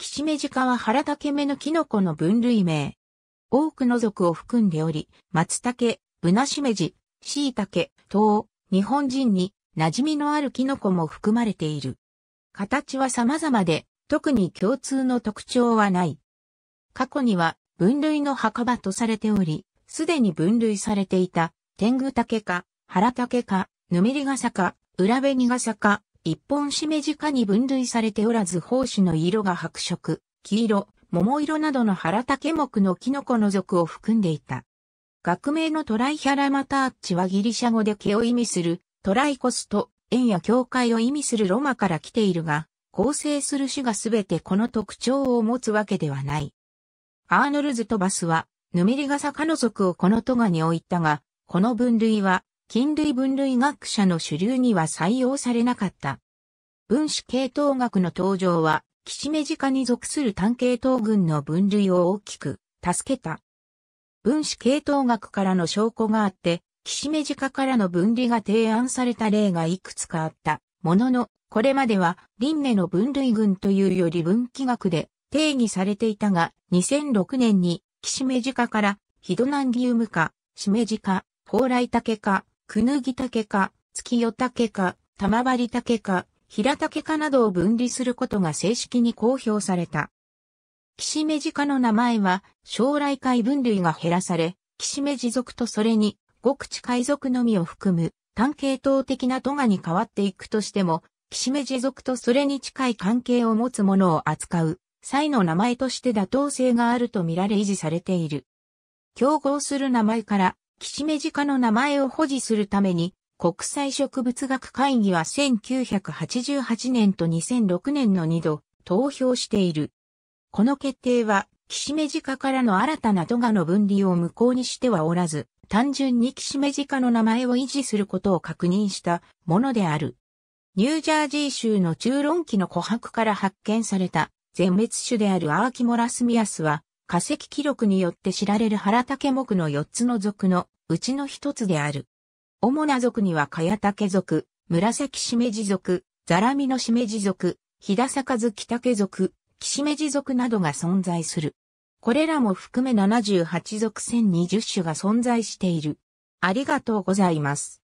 キシメジカは原竹目のキノコの分類名。多くの属を含んでおり、松茸、ブナシメジ、椎茸、糖、日本人に馴染みのあるキノコも含まれている。形は様々で、特に共通の特徴はない。過去には分類の墓場とされており、すでに分類されていた、天狗竹か、原竹か、ヌメリガサか、裏紅ガサか、一本しめじ科に分類されておらず胞子の色が白色、黄色、桃色などの腹竹目のキノコの属を含んでいた。学名のトライヒャラマターッチはギリシャ語で毛を意味するトライコスと縁や境界を意味するロマから来ているが、構成する種がすべてこの特徴を持つわけではない。アーノルズ・とバスは、ヌメリガサ科の属をこのトガに置いたが、この分類は菌類分類学者の主流には採用されなかった。分子系統学の登場は、キシメジカに属する単系統群の分類を大きく助けた。分子系統学からの証拠があって、キシメジかからの分離が提案された例がいくつかあった。ものの、これまでは、輪廻の分類群というより分岐学で定義されていたが、2006年に、キシメジかから、ヒドナンギウムか、しめじか、蓬莱竹か、クヌギ竹か、月夜竹か、玉張り竹か、平竹かなどを分離することが正式に公表された。岸目地ジの名前は将来界分類が減らされ、岸目地族とそれに極地海賊のみを含む単系統的な都がに変わっていくとしても、岸目地族とそれに近い関係を持つものを扱う際の名前として妥当性があるとみられ維持されている。競合する名前からキシメジ科の名前を保持するために、国際植物学会議は1988年と2006年の2度、投票している。この決定は、キシメジ科からの新たなドガの分離を無効にしてはおらず、単純にキシメジ科の名前を維持することを確認したものである。ニュージャージー州の中論期の琥珀から発見された全滅種であるアーキモラスミアスは、化石記録によって知られる原竹目の4つの属のうちの1つである。主な属には茅竹属、紫しめじ属、ザラミのしめじ属、日高月竹属、きしめじ属などが存在する。これらも含め78属1020種が存在している。ありがとうございます。